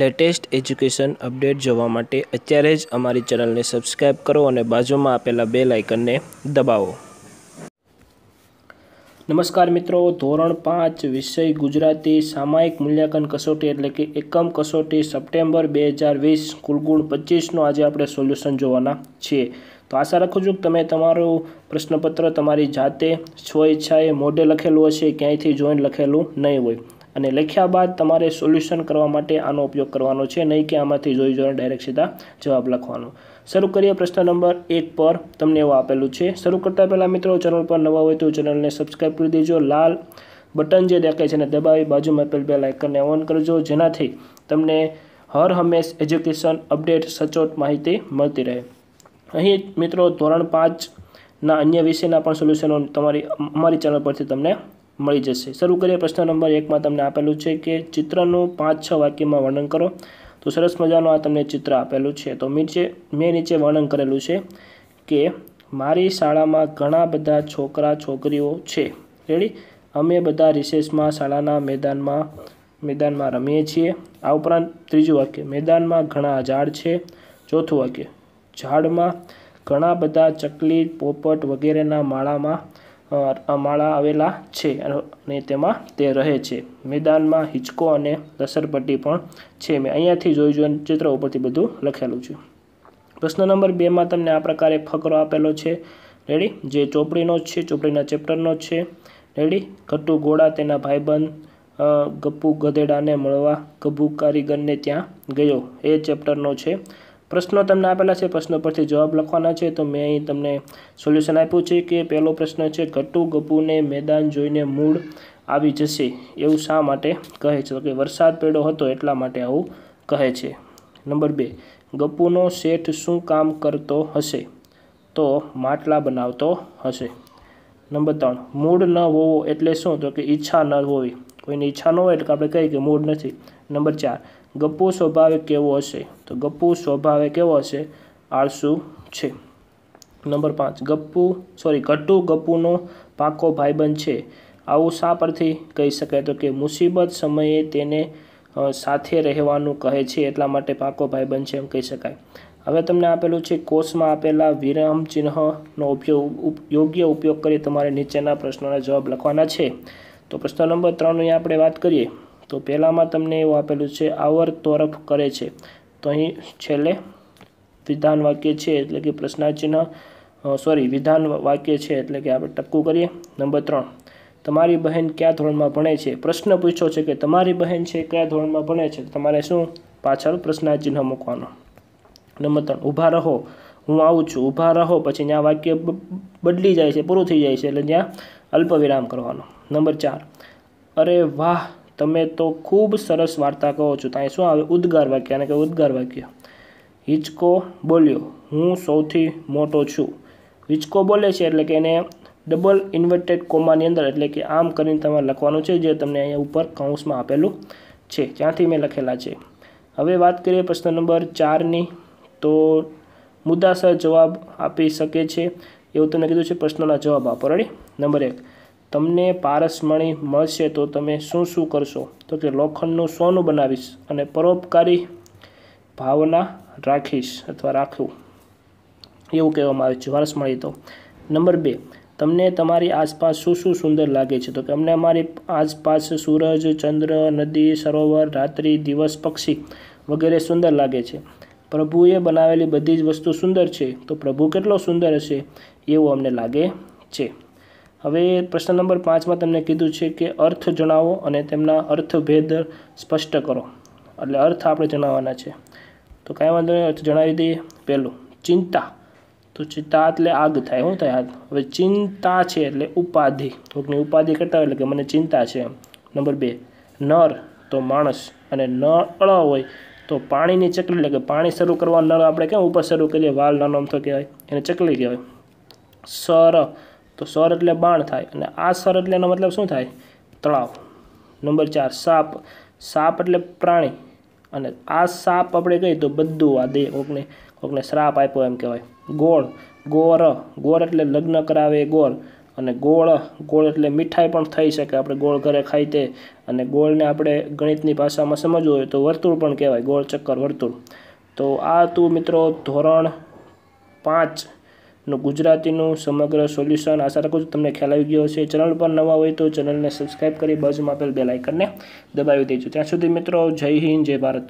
latest education update જોવા માટે અત્યારે જ અમારી ચેનલને સબસ્ક્રાઈબ કરો અને બાજુમાં આપેલા બે લાઇકનને દબાવો નમસ્કાર મિત્રો ધોરણ પાંચ વિષય ગુજરાતી સામાયિક મૂલ્યાંકન કસોટી એટલે કે એકમ કસોટી સપ્ટેમ્બર બે હજાર વીસ કુલગુણ પચીસનું આજે આપણે સોલ્યુશન જોવાના છીએ તો આશા રાખું છું કે તમે તમારું પ્રશ્નપત્ર તમારી જાતે સ્વઈચ્છાએ મોઢે લખેલું હશે ક્યાંયથી જોઈન લખેલું નહીં હોય અને લખ્યા બાદ તમારે સોલ્યુશન કરવા માટે આનો ઉપયોગ કરવાનો છે નહીં કે આમાંથી જોઈ જોઈને ડાયરેક્ટ સીધા જવાબ લખવાનો શરૂ કરીએ પ્રશ્ન નંબર એક પર તમને એવું આપેલું છે શરૂ કરતાં પહેલાં મિત્રો ચેનલ પર નવા હોય તો ચેનલને સબસ્ક્રાઈબ કરી દેજો લાલ બટન જે દેખાય છે એને દબાવી બાજુમાં આપેલ બે લાઇકનને ઓન કરજો જેનાથી તમને હર હંમેશ એજ્યુકેશન અપડેટ સચોટ માહિતી મળતી રહે અહીં મિત્રો ધોરણ પાંચના અન્ય વિષયના પણ સોલ્યુશનો તમારી અમારી ચેનલ પરથી તમને મળી જશે શરૂ કરીએ પ્રશ્ન નંબર એકમાં તમને આપેલું છે કે ચિત્રનું પાંચ છ વાક્યમાં વર્ણન કરો તો સરસ મજાનું આ તમને ચિત્ર આપેલું છે તો નીચે મેં નીચે વર્ણન કરેલું છે કે મારી શાળામાં ઘણા બધા છોકરા છોકરીઓ છે રેડી અમે બધા રિસેસમાં શાળાના મેદાનમાં મેદાનમાં રમીએ છીએ આ ઉપરાંત ત્રીજું વાક્ય મેદાનમાં ઘણા ઝાડ છે ચોથું વાક્ય ઝાડમાં ઘણા બધા ચકલી પોપટ વગેરેના માળામાં માળા આવેલા છે અને તેમાં તે રહે છે મેદાનમાં હિંચકો અને લસરપટ્ટી પણ છે મેં અહીંયાથી જોઈ જોઈને ચિત્ર ઉપરથી બધું લખેલું છે પ્રશ્ન નંબર બેમાં તમને આ પ્રકારે ફકરો આપેલો છે રેડી જે ચોપડીનો છે ચોપડીના ચેપ્ટરનો છે રેડી ઘટ્ટુ ગોળા તેના ભાઈબંધ ગપ્પુ ગધેડાને મળવા ગભુ કારીગરને ત્યાં ગયો એ ચેપ્ટરનો છે પ્રશ્નો તમને આપેલા છે પ્રશ્નો પરથી જવાબ લખવાના છે તો મેં અહીં તમને સોલ્યુશન આપ્યું છે કે પહેલો પ્રશ્ન છે ગટ્ટુ ગબ્બુને મેદાન જોઈને મૂળ આવી જશે એવું શા માટે કહે છે તો કે વરસાદ પડ્યો હતો એટલા માટે આવું કહે છે નંબર બે ગપ્પુનો શેઠ શું કામ કરતો હશે તો માટલા બનાવતો હશે નંબર ત્રણ મૂળ ન હોવો એટલે શું તો કે ઈચ્છા ન હોવી કોઈની ઈચ્છા ન હોય એટલે આપણે કહીએ કે મૂડ નથી નંબર ચાર ગપ્પુ સ્વભાવે કેવો હશે તો ગપ્પુ સ્વભાવે કેવો હશે આળસુ છે નંબર પાંચ ગપ્પુ સોરી ગટ્ટુ ગપ્પુનો પાકો ભાઈબંધ છે આવું શા પરથી કહી શકાય તો કે મુસીબત સમયે તેને સાથે રહેવાનું કહે છે એટલા માટે પાકો ભાઈબંધ છે એમ કહી શકાય હવે તમને આપેલું છે કોષમાં આપેલા વિરામ ચિહ્નનો ઉપયોગ યોગ્ય ઉપયોગ કરી તમારે નીચેના પ્રશ્નોના જવાબ લખવાના છે તો પ્રશ્ન નંબર ત્રણની આપણે વાત કરીએ તો પહેલાંમાં તમને એવું આપેલું છે આવર તોરફ કરે છે તો અહીં છેલ્લે વિધાન વાક્ય છે એટલે કે પ્રશ્નાચિહ્ન સોરી વિધાન વાક્ય છે એટલે કે આપણે ટપકું કરીએ નંબર ત્રણ તમારી બહેન કયા ધોરણમાં ભણે છે પ્રશ્ન પૂછ્યો છે કે તમારી બહેન છે કયા ધોરણમાં ભણે છે તમારે શું પાછળ પ્રશ્નાચિહ્ન મૂકવાનો નંબર ત્રણ ઊભા રહો હું આવું છું ઊભા રહો પછી ત્યાં વાક્ય બદલી જાય છે પૂરું થઈ જાય છે એટલે ત્યાં અલ્પવિરામ કરવાનો નંબર ચાર અરે વાહ તમે તો ખૂબ સરસ વાર્તા કહો છો ત્યાં શું આવે ઉદ્ગાર વાક્ય અને કે ઉદ્ગાર વાક્ય હિચકો બોલ્યો હું સૌથી મોટો છું હિચકો બોલે છે એટલે કે એને ડબલ ઇન્વર્ટેડ કોમાની અંદર એટલે કે આમ કરીને તમારે લખવાનું છે જે તમને અહીંયા ઉપર કાઉન્સમાં આપેલું છે જ્યાંથી મેં લખેલા છે હવે વાત કરીએ પ્રશ્ન નંબર ચારની તો મુદ્દાસર જવાબ આપી શકે છે એવું તમને કીધું છે પ્રશ્નના જવાબ આપો રેડી નંબર એક તમને પારસમણી મળશે તો તમે શું શું કરશો તો કે લોખંડનું સોનું બનાવીશ અને પરોપકારી ભાવના રાખીશ અથવા રાખવું એવું કહેવામાં આવે છે વારસમણી તો નંબર બે તમને તમારી આસપાસ શું શું સુંદર લાગે છે તો કે અમને અમારી આસપાસ સૂરજ ચંદ્ર નદી સરોવર રાત્રિ દિવસ પક્ષી વગેરે સુંદર લાગે છે પ્રભુએ બનાવેલી બધી જ વસ્તુ સુંદર છે તો પ્રભુ કેટલો સુંદર હશે એવું અમને લાગે છે હવે પ્રશ્ન નંબર પાંચમાં તમને કીધું છે કે અર્થ જણાવો અને તેમના અર્થભેદ સ્પષ્ટ કરો એટલે અર્થ આપણે જણાવવાના છે તો કાંઈ વાંધો નહીં અર્થ જણાવી દઈએ પહેલું ચિંતા તો ચિંતા એટલે આગ થાય શું થાય હવે ચિંતા છે એટલે ઉપાધિ કોઈકની ઉપાધિ કરતા હોય એટલે કે મને ચિંતા છે નંબર બે નર તો માણસ અને ન અળ હોય તો પાણીની ચકલી એટલે કે પાણી શરૂ કરવા નળ આપણે કેમ ઉપર શરૂ કરીએ વાલ નાનો અમથો કહેવાય એને ચકલી કહેવાય સર તો સર એટલે બાણ થાય અને આ સર એટલે એનો મતલબ શું થાય તળાવ નંબર ચાર સાપ સાપ એટલે પ્રાણી અને આ સાપ આપણે કહીએ તો બધું આ દે કોકને કોકને શ્રાપ આપ્યો એમ કહેવાય ગોળ ગોર ગોર એટલે લગ્ન કરાવે ગોળ અને ગોળ ગોળ એટલે મીઠાઈ પણ થઈ શકે આપણે ગોળ ઘરે ખાઈ તે અને ગોળને આપણે ગણિતની ભાષામાં સમજવું હોય તો વર્તુળ પણ કહેવાય ગોળ ચક્કર વર્તુળ તો આ હતું મિત્રો ધોરણ પાંચનું ગુજરાતીનું સમગ્ર સોલ્યુશન આશા રાખું છું તમને ખ્યાલ આવી ગયો છે ચેનલ પર નવા હોય તો ચેનલને સબસ્ક્રાઈબ કરી બાજુમાં આપેલ બેલ આઇકનને દબાવી દઈશું ત્યાં સુધી મિત્રો જય હિન્દ જય ભારત